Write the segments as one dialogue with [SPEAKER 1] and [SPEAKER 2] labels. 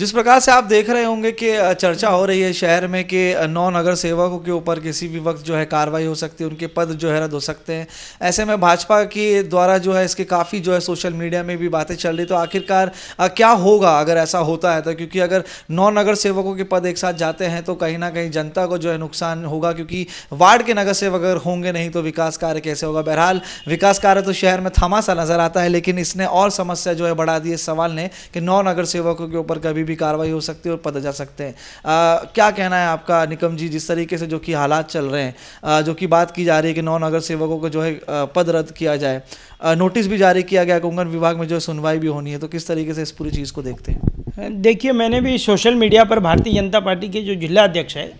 [SPEAKER 1] जिस प्रकार से आप देख रहे होंगे कि चर्चा हो रही है शहर में कि नौ नगर सेवकों के ऊपर किसी भी वक्त जो है कार्रवाई हो सकती है उनके पद जो है रद्द हो सकते हैं ऐसे में भाजपा के द्वारा जो है इसके काफ़ी जो है सोशल मीडिया में भी बातें चल रही तो आखिरकार क्या होगा अगर ऐसा होता है तो क्योंकि अगर नौ नगर सेवकों के पद एक साथ जाते हैं तो कहीं ना कहीं जनता को जो है नुकसान होगा क्योंकि वार्ड के नगर सेवक अगर होंगे नहीं तो विकास कार्य कैसे होगा बहरहाल विकास कार्य तो शहर में थमासा नजर आता है लेकिन इसने और समस्या जो है बढ़ा दी है सवाल ने कि नौ नगर सेवकों के ऊपर कभी भी कार्रवाई हो सकती है और पद जा सकते हैं क्या कहना है आपका निकम जी जिस तरीके से जो कि हालात चल रहे हैं आ, जो कि बात की जा रही है कि नौ नगर सेवकों को जो है पद रद्द किया जाए आ, नोटिस भी जारी किया गया कुंगन
[SPEAKER 2] विभाग में जो सुनवाई भी होनी है तो किस तरीके से इस पूरी चीज़ को देखते हैं देखिए मैंने भी सोशल मीडिया पर भारतीय जनता पार्टी के जो जिला अध्यक्ष है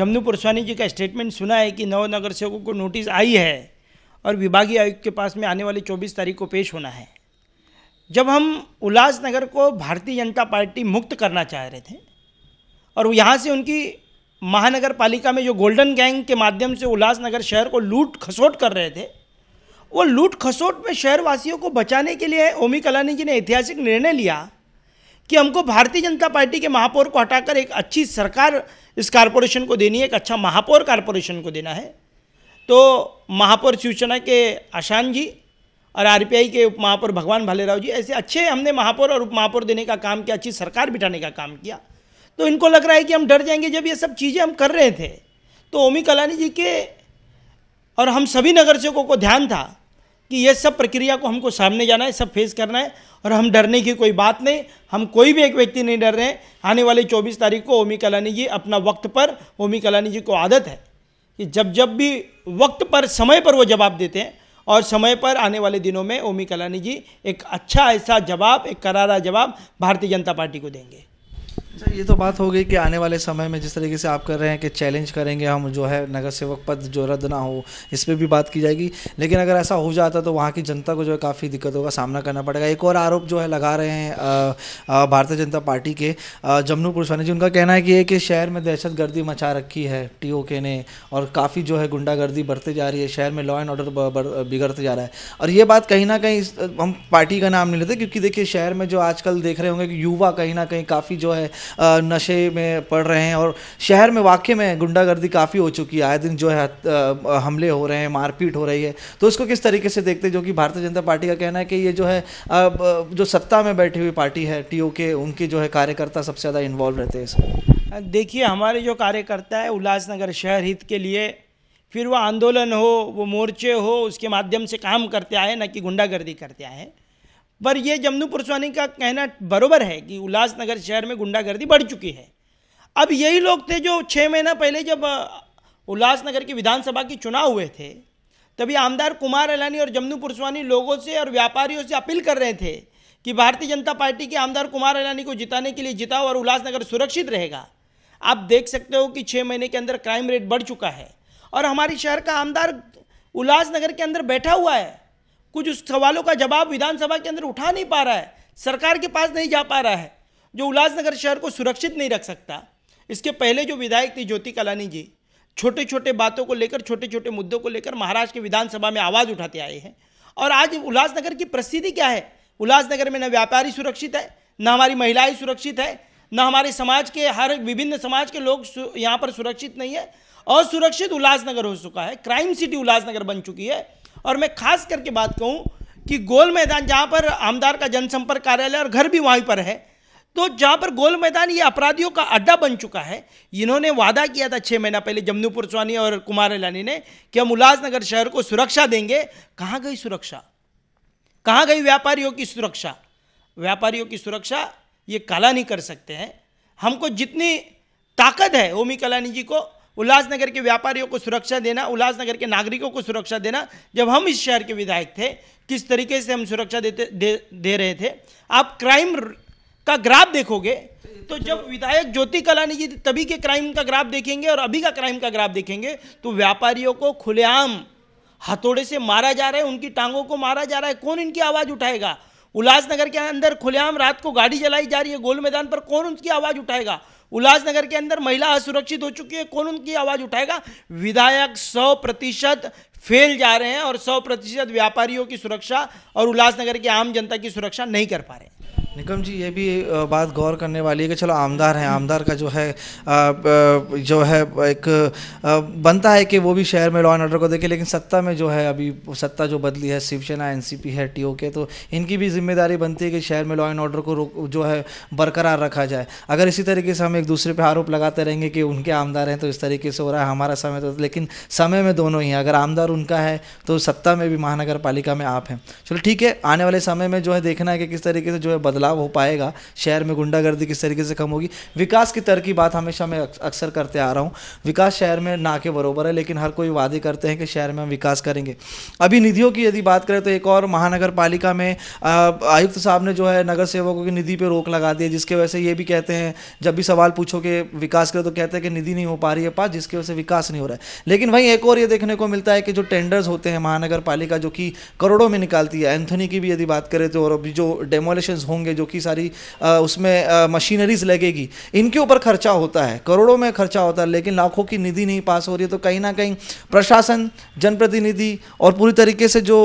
[SPEAKER 2] जमनू पुरस्वानी जी का स्टेटमेंट सुना है कि नौ नगर सेवकों को नोटिस आई है और विभागीय आयुक्त के पास में आने वाली 24 तारीख को पेश होना है जब हम उल्लासनगर को भारतीय जनता पार्टी मुक्त करना चाह रहे थे और यहाँ से उनकी महानगर पालिका में जो गोल्डन गैंग के माध्यम से उल्लासनगर शहर को लूट खसोट कर रहे थे वो लूट खसोट में शहरवासियों को बचाने के लिए ओमी कलानी जी ने ऐतिहासिक निर्णय लिया कि हमको भारतीय जनता पार्टी के महापौर को हटाकर एक अच्छी सरकार इस कारपोरेशन को देनी है एक अच्छा महापौर कारपोरेशन को देना है तो महापौर शिवसेना के आशान जी और आरपीआई के उपमहापौर भगवान भालेराव जी ऐसे अच्छे हमने महापौर और उपमहापौर देने का काम किया अच्छी सरकार बिठाने का काम किया तो इनको लग रहा है कि हम डर जाएंगे जब ये सब चीज़ें हम कर रहे थे तो ओमी कलानी जी के और हम सभी नगर सेवकों को ध्यान था कि ये सब प्रक्रिया को हमको सामने जाना है सब फेस करना है और हम डरने की कोई बात नहीं हम कोई भी एक व्यक्ति नहीं डर रहे हैं आने वाले 24 तारीख को ओमी कलानी जी अपना वक्त पर ओमी कलानी जी को आदत है कि जब जब भी वक्त पर समय पर वो जवाब देते हैं और समय पर आने वाले दिनों में ओमी कलानी जी एक अच्छा ऐसा जवाब एक करारा जवाब भारतीय जनता पार्टी को देंगे
[SPEAKER 1] अच्छा ये तो बात हो गई कि आने वाले समय में जिस तरीके से आप कर रहे हैं कि चैलेंज करेंगे हम जो है नगर सेवक पद जो रद्द ना हो इस पर भी बात की जाएगी लेकिन अगर ऐसा हो जाता तो वहाँ की जनता को जो है काफ़ी दिक्कतों का सामना करना पड़ेगा एक और आरोप जो है लगा रहे हैं भारतीय जनता पार्टी के जमनू पुरुषवानी जी उनका कहना है कि ये कि शहर में दहशतगर्दी मचा रखी है टी ने और काफ़ी जो है गुंडागर्दी बढ़ते जा रही है शहर में लॉ एंड ऑर्डर बिगड़ते जा रहा है और ये बात कहीं ना कहीं हम पार्टी का नाम नहीं लेते क्योंकि देखिए शहर में जो आजकल देख रहे होंगे कि युवा कहीं ना कहीं काफ़ी जो है नशे में पड़ रहे हैं और शहर में वाकई में गुंडागर्दी काफ़ी हो चुकी है आए दिन जो है हमले हो रहे हैं मारपीट हो रही है तो इसको किस तरीके से देखते हैं जो कि भारतीय जनता पार्टी का कहना है कि ये जो है जो सत्ता में बैठी हुई पार्टी है टी के उनके जो है कार्यकर्ता सबसे ज़्यादा इन्वॉल्व रहते हैं इसमें
[SPEAKER 2] देखिए हमारे जो कार्यकर्ता है उल्लासनगर शहर हित के लिए फिर वो आंदोलन हो वो मोर्चे हो उसके माध्यम से काम करते आए ना कि गुंडागर्दी करते आए पर यह जमनू पुरस्वानी का कहना बरोबर है कि उल्लासनगर शहर में गुंडागर्दी बढ़ चुकी है अब यही लोग थे जो छः महीना पहले जब उल्लासनगर के विधानसभा के चुनाव हुए थे तभी आमदार कुमार अलानी और जमनू पुरस्वानी लोगों से और व्यापारियों से अपील कर रहे थे कि भारतीय जनता पार्टी के आमदार कुमार अलानी को जिताने के लिए जिताओ और उल्लासनगर सुरक्षित रहेगा आप देख सकते हो कि छः महीने के अंदर क्राइम रेट बढ़ चुका है और हमारे शहर का आमदार उल्लासनगर के अंदर बैठा हुआ है कुछ उस सवालों का जवाब विधानसभा के अंदर उठा नहीं पा रहा है सरकार के पास नहीं जा पा रहा है जो उल्लासनगर शहर को सुरक्षित नहीं रख सकता इसके पहले जो विधायक थी ज्योति कलानी जी छोटे छोटे बातों को लेकर छोटे छोटे मुद्दों को लेकर महाराष्ट्र की विधानसभा में आवाज़ उठाते आए हैं और आज उल्लासनगर की परिस्थिति क्या है उल्लासनगर में न व्यापारी सुरक्षित है न हमारी महिलाएं सुरक्षित है न हमारे समाज के हर विभिन्न समाज के लोग यहाँ पर सुरक्षित नहीं है असुरक्षित उल्लासनगर हो चुका है क्राइम सिटी उल्लासनगर बन चुकी है और मैं खास करके बात कहूँ कि गोल मैदान जहाँ पर आमदार का जनसंपर्क कार्यालय और घर भी वहीं पर है तो जहाँ पर गोल मैदान ये अपराधियों का अड्डा बन चुका है इन्होंने वादा किया था छः महीना पहले जमनू पुरस्वानी और कुमार अलानी ने कि हम उल्लासनगर शहर को सुरक्षा देंगे कहाँ गई सुरक्षा कहाँ गई व्यापारियों की सुरक्षा व्यापारियों की सुरक्षा ये काला नहीं कर सकते हैं हमको जितनी ताकत है ओमी कलानी जी को उल्लासनगर के व्यापारियों को सुरक्षा देना उल्लासनगर के नागरिकों को सुरक्षा देना जब हम इस शहर के विधायक थे किस तरीके से हम सुरक्षा देते दे, दे रहे थे आप क्राइम का ग्राफ देखोगे तो जब विधायक ज्योति कलानी जी तभी के क्राइम का ग्राफ देखेंगे और अभी का क्राइम का ग्राफ देखेंगे तो व्यापारियों को खुलेआम हथौड़े से मारा जा रहा है उनकी टांगों को मारा जा रहा है कौन इनकी आवाज़ उठाएगा उल्लासनगर के अंदर खुलेआम रात को गाड़ी जलाई जा रही है गोल मैदान पर कौन उसकी आवाज़ उठाएगा उल्लासनगर के अंदर महिला असुरक्षित हो चुकी है कौन उनकी आवाज़ उठाएगा विधायक सौ प्रतिशत फेल जा रहे हैं और सौ प्रतिशत व्यापारियों की सुरक्षा और उल्लासनगर की आम जनता की सुरक्षा नहीं कर पा रहे हैं
[SPEAKER 1] निकम जी ये भी बात गौर करने वाली है कि चलो आमदार हैं आमदार का जो है जो है एक बनता है कि वो भी शहर में लॉ एंड ऑर्डर को देखे लेकिन सत्ता में जो है अभी सत्ता जो बदली है शिवसेना एनसीपी है टीओ के तो इनकी भी जिम्मेदारी बनती है कि शहर में लॉ एंड ऑर्डर को जो है बरकरार रखा जाए अगर इसी तरीके से हम एक दूसरे पर आरोप लगाते रहेंगे कि उनके आमदार हैं तो इस तरीके से हो रहा है हमारा समय तो लेकिन समय में दोनों ही हैं अगर आमदार उनका है तो सत्ता में भी महानगर में आप हैं चलो ठीक है आने वाले समय में जो है देखना है कि किस तरीके से जो है बदला बदलाव हो पाएगा शहर में गुंडागर्दी किस तरीके से कम होगी विकास की की बात हमेशा मैं अक्सर करते आ रहा हूँ विकास शहर में ना के बरोबर है लेकिन हर कोई वादे करते हैं कि शहर में हम विकास करेंगे अभी निधियों की यदि बात करें तो एक और महानगर पालिका में आयुक्त साहब ने जो है नगर सेवकों की निधि पर रोक लगा दी है जिसके वजह से ये भी कहते हैं जब भी सवाल पूछो कि विकास करें तो कहते हैं कि निधि नहीं हो पा रही है पास जिसकी वजह से विकास नहीं हो रहा है लेकिन वहीं एक और ये देखने को मिलता है कि जो टेंडर्स होते हैं महानगर पालिका जो कि करोड़ों में निकालती है एंथनी की भी यदि बात करें तो और अभी जो डेमोलिशन होंगे लगेंगे जो कि सारी उसमें मशीनरीज लगेगी इनके ऊपर खर्चा होता है करोड़ों में खर्चा होता है लेकिन लाखों की निधि नहीं पास हो रही है तो कहीं ना कहीं प्रशासन जनप्रतिनिधि और पूरी तरीके से जो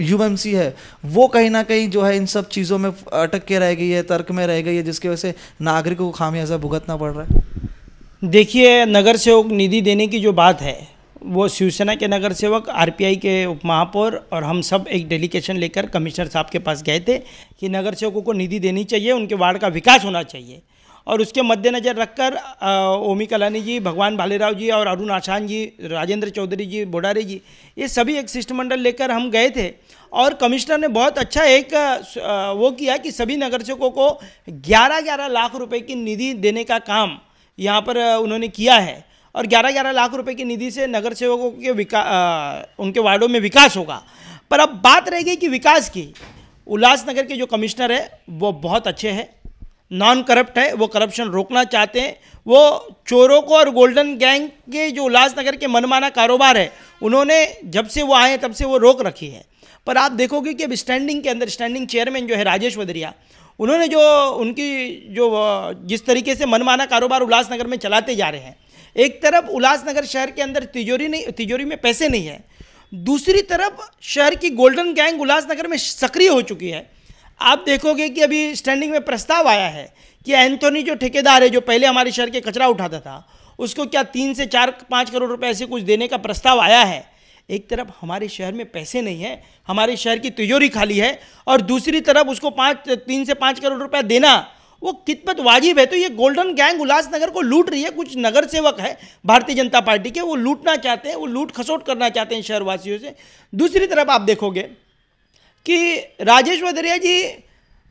[SPEAKER 1] यूएमसी है वो कहीं ना कहीं जो है इन सब चीज़ों में अटक के रह गई है तर्क में रह गई है जिसकी वजह से नागरिकों
[SPEAKER 2] को खामियाजा भुगतना पड़ रहा है देखिए नगर सेवक निधि देने की जो बात है वो शिवसेना के नगर सेवक आर के उप महापौर और हम सब एक डेलीकेशन लेकर कमिश्नर साहब के पास गए थे कि नगर सेवकों को निधि देनी चाहिए उनके वार्ड का विकास होना चाहिए और उसके मद्देनज़र रखकर ओमी कलानी जी भगवान भालेराव जी और अरुण आसान जी राजेंद्र चौधरी जी बोडारे जी ये सभी एक शिष्टमंडल लेकर हम गए थे और कमिश्नर ने बहुत अच्छा एक वो किया कि सभी नगर सेवकों को ग्यारह ग्यारह लाख रुपए की निधि देने का काम यहाँ पर उन्होंने किया है और ग्यारह ग्यारह लाख रुपए की निधि से नगर सेवकों के विकास उनके वार्डों में विकास होगा पर अब बात रह गई कि विकास की उल्लासनगर के जो कमिश्नर है वो बहुत अच्छे हैं नॉन करप्ट है वो करप्शन रोकना चाहते हैं वो चोरों को और गोल्डन गैंग के जो उल्लासनगर के मनमाना कारोबार है उन्होंने जब से वो आए तब से वो रोक रखी है पर आप देखोगे कि अब स्टैंडिंग के अंदर स्टैंडिंग चेयरमैन जो है राजेश वदरिया उन्होंने जो उनकी जो जिस तरीके से मनमाना कारोबार उल्लासनगर में चलाते जा रहे हैं एक तरफ उल्लासनगर शहर के अंदर तिजोरी नहीं तिजोरी में पैसे नहीं है दूसरी तरफ शहर की गोल्डन गैंग उल्लासनगर में सक्रिय हो चुकी है आप देखोगे कि अभी स्टैंडिंग में प्रस्ताव आया है कि एंथोनी जो ठेकेदार है जो पहले हमारे शहर के कचरा उठाता था उसको क्या तीन से चार पाँच करोड़ रुपए ऐसे कुछ देने का प्रस्ताव आया है एक तरफ हमारे शहर में पैसे नहीं है हमारे शहर की तिजोरी खाली है और दूसरी तरफ उसको पाँच तीन से पाँच करोड़ रुपया देना वो कितपत वाजिब है तो ये गोल्डन गैंग उल्लासनगर को लूट रही है कुछ नगर सेवक है भारतीय जनता पार्टी के वो लूटना चाहते हैं वो लूट खसोट करना चाहते हैं शहरवासियों से दूसरी तरफ आप देखोगे कि राजेश भदरिया जी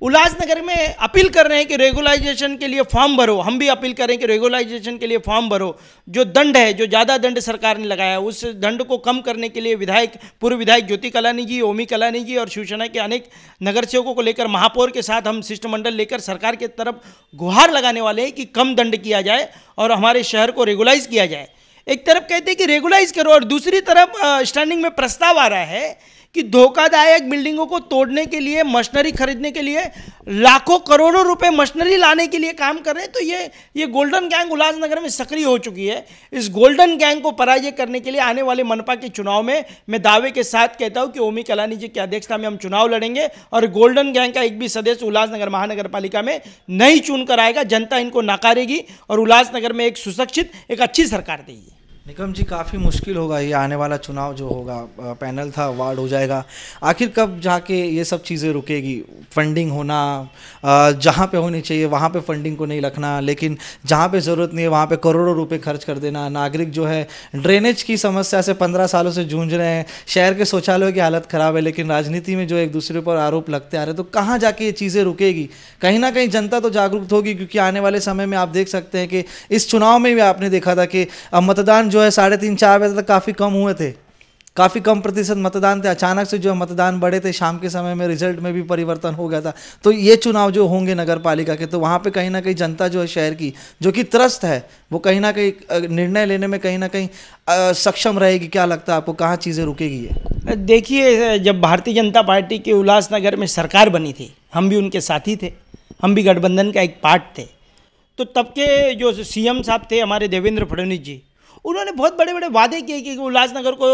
[SPEAKER 2] उल्लासनगर में अपील कर रहे हैं कि रेगुलाइजेशन के लिए फॉर्म भरो हम भी अपील कर रहे हैं कि रेगुलाइजेशन के लिए फॉर्म भरो जो दंड है जो ज़्यादा दंड सरकार ने लगाया उस दंड को कम करने के लिए विधायक पूर्व विधायक ज्योति कलानी जी ओमी कलानी जी और शिवसेना के अनेक नगर सेवकों को लेकर महापौर के साथ हम शिष्टमंडल लेकर सरकार के तरफ गुहार लगाने वाले हैं कि कम दंड किया जाए और हमारे शहर को रेगुलाइज किया जाए एक तरफ कहते हैं कि रेगुलाइज करो और दूसरी तरफ स्टैंडिंग में प्रस्ताव आ रहा है कि धोखादायक बिल्डिंगों को तोड़ने के लिए मशीनरी खरीदने के लिए लाखों करोड़ों रुपए मशीनरी लाने के लिए काम कर रहे हैं तो ये ये गोल्डन गैंग उल्लासनगर में सक्रिय हो चुकी है इस गोल्डन गैंग को पराजय करने के लिए आने वाले मनपा के चुनाव में मैं दावे के साथ कहता हूँ कि ओमी कलानी जी की अध्यक्षता में हम चुनाव लड़ेंगे और गोल्डन गैंग का एक भी सदस्य उल्लासनगर महानगर में नहीं चुनकर आएगा जनता इनको नकारेगी और उल्लासनगर में एक सुशिक्षित एक अच्छी सरकार देगी निकम जी काफ़ी मुश्किल
[SPEAKER 1] होगा ये आने वाला चुनाव जो होगा पैनल था वार्ड हो जाएगा आखिर कब जाके ये सब चीज़ें रुकेगी फंडिंग होना जहाँ पे होनी चाहिए वहाँ पे फंडिंग को नहीं रखना लेकिन जहाँ पे ज़रूरत नहीं है वहाँ पे करोड़ों रुपए खर्च कर देना नागरिक जो है ड्रेनेज की समस्या से पंद्रह सालों से जूझ रहे हैं शहर के शौचालयों की हालत ख़राब है लेकिन राजनीति में जो एक दूसरे पर आरोप लगते आ रहे तो कहाँ जाके ये चीज़ें रुकेगी कहीं ना कहीं जनता तो जागरूक होगी क्योंकि आने वाले समय में आप देख सकते हैं कि इस चुनाव में भी आपने देखा था कि मतदान जो जो है साढ़े तीन चार बजे तक काफ़ी कम हुए थे काफ़ी कम प्रतिशत मतदान थे अचानक से जो है मतदान बढ़े थे शाम के समय में रिजल्ट में भी परिवर्तन हो गया था तो ये चुनाव जो होंगे नगर पालिका के तो वहाँ पे कहीं ना कहीं जनता जो है शहर की जो कि त्रस्त है वो कहीं ना कहीं निर्णय लेने में कहीं ना कहीं सक्षम
[SPEAKER 2] रहेगी क्या लगता है आपको कहाँ चीज़ें रुकेगी देखिए जब भारतीय जनता पार्टी की उल्लासनगर में सरकार बनी थी हम भी उनके साथी थे हम भी गठबंधन का एक पार्ट थे तो तब के जो सी साहब थे हमारे देवेंद्र फडणवीस जी उन्होंने बहुत बड़े बड़े वादे किए कि उल्लासनगर को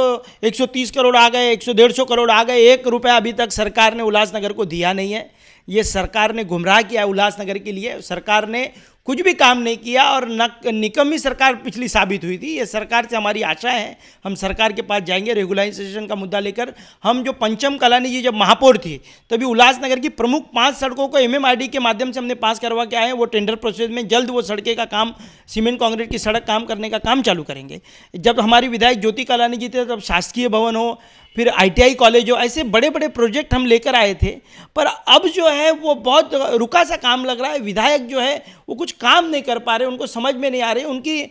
[SPEAKER 2] 130 करोड़ आ गए एक सौ डेढ़ सौ करोड़ आ गए एक रुपया अभी तक सरकार ने उल्लासनगर को दिया नहीं है ये सरकार ने गुमराह किया उल्लासनगर के लिए सरकार ने कुछ भी काम नहीं किया और निकमी सरकार पिछली साबित हुई थी ये सरकार से हमारी आशा है हम सरकार के पास जाएंगे रेगुलाइजेशन का मुद्दा लेकर हम जो पंचम कलानी जी जब महापौर थी तभी उल्लासनगर की प्रमुख पांच सड़कों को एमएमआरडी के माध्यम से हमने पास करवा के आए वो टेंडर प्रोसेस में जल्द वो सड़कें का काम सीमेंट कॉन्क्रीट की सड़क काम करने का काम चालू करेंगे जब हमारी विधायक ज्योति कलानी जी थे तब शासकीय भवन हो फिर आईटीआई कॉलेज हो ऐसे बड़े बड़े प्रोजेक्ट हम लेकर आए थे पर अब जो है वो बहुत रुका सा काम लग रहा है विधायक जो है वो कुछ काम नहीं कर पा रहे उनको समझ में नहीं आ रही उनकी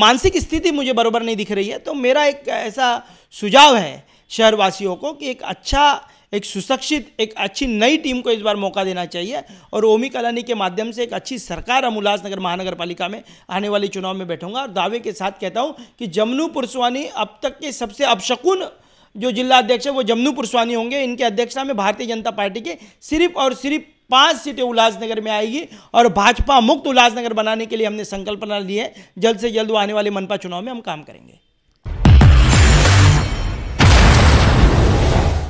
[SPEAKER 2] मानसिक स्थिति मुझे बरोबर नहीं दिख रही है तो मेरा एक ऐसा सुझाव है शहरवासियों को कि एक अच्छा एक सुशिक्षित एक अच्छी नई टीम को इस बार मौका देना चाहिए और ओमी कलानी के माध्यम से एक अच्छी सरकार हम उल्लासनगर महानगर पालिका में आने वाले चुनाव में बैठूंगा और दावे के साथ कहता हूँ कि जमनू पुरसवानी अब तक के सबसे अपशकुन जो जिला अध्यक्ष है वो जमनू पुरस्वानी होंगे इनकी अध्यक्षता में भारतीय जनता पार्टी के सिर्फ और सिर्फ पांच सीटें उल्लासनगर में आएगी और भाजपा मुक्त उल्लासनगर बनाने के लिए हमने संकल्पना ली है जल्द से जल्द आने वाले मनपा चुनाव में हम काम करेंगे